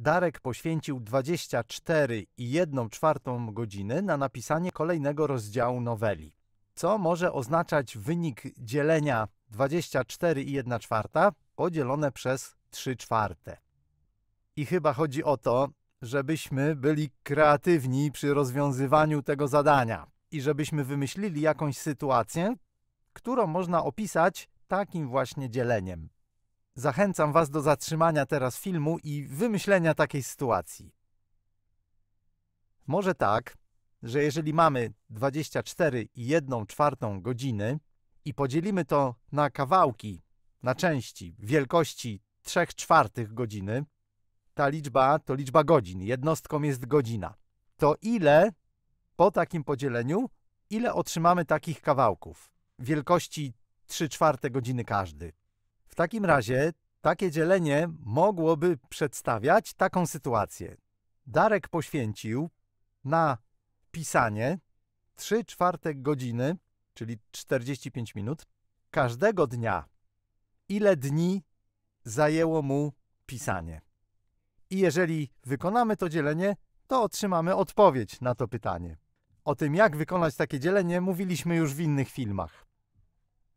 Darek poświęcił 24 i 1 czwartą godziny na napisanie kolejnego rozdziału noweli, co może oznaczać wynik dzielenia 24 i 1 czwarta podzielone przez 3 czwarte. I chyba chodzi o to, żebyśmy byli kreatywni przy rozwiązywaniu tego zadania i żebyśmy wymyślili jakąś sytuację, którą można opisać takim właśnie dzieleniem. Zachęcam Was do zatrzymania teraz filmu i wymyślenia takiej sytuacji. Może tak, że jeżeli mamy 24 i 1 czwartą godziny i podzielimy to na kawałki, na części wielkości 3 czwartych godziny, ta liczba to liczba godzin, jednostką jest godzina. To ile po takim podzieleniu, ile otrzymamy takich kawałków wielkości 3 czwarte godziny każdy? takim razie takie dzielenie mogłoby przedstawiać taką sytuację. Darek poświęcił na pisanie 3 czwarte godziny, czyli 45 minut, każdego dnia. Ile dni zajęło mu pisanie? I jeżeli wykonamy to dzielenie, to otrzymamy odpowiedź na to pytanie. O tym, jak wykonać takie dzielenie, mówiliśmy już w innych filmach.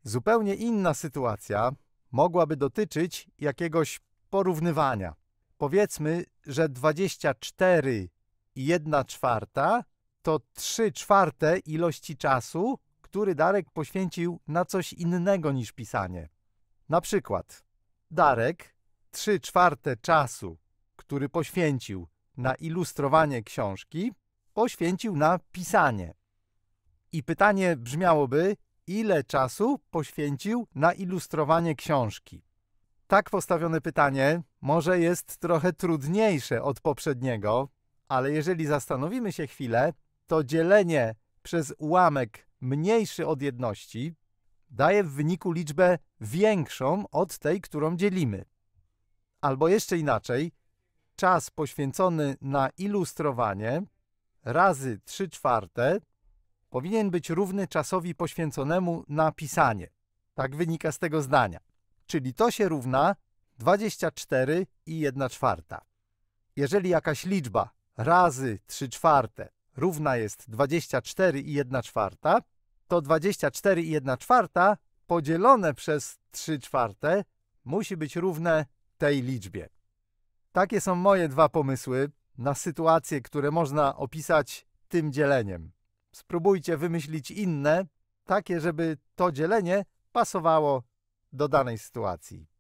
Zupełnie inna sytuacja mogłaby dotyczyć jakiegoś porównywania. Powiedzmy, że 24 i 1 czwarta to 3 czwarte ilości czasu, który Darek poświęcił na coś innego niż pisanie. Na przykład Darek 3 czwarte czasu, który poświęcił na ilustrowanie książki, poświęcił na pisanie. I pytanie brzmiałoby, ile czasu poświęcił na ilustrowanie książki. Tak postawione pytanie może jest trochę trudniejsze od poprzedniego, ale jeżeli zastanowimy się chwilę, to dzielenie przez ułamek mniejszy od jedności daje w wyniku liczbę większą od tej, którą dzielimy. Albo jeszcze inaczej, czas poświęcony na ilustrowanie razy 3 czwarte powinien być równy czasowi poświęconemu na pisanie. Tak wynika z tego zdania. Czyli to się równa 24 i 1 czwarta. Jeżeli jakaś liczba razy 3 czwarte równa jest 24 i 1 czwarta, to 24 i 1 czwarta podzielone przez 3 czwarte musi być równe tej liczbie. Takie są moje dwa pomysły na sytuacje, które można opisać tym dzieleniem spróbujcie wymyślić inne, takie, żeby to dzielenie pasowało do danej sytuacji.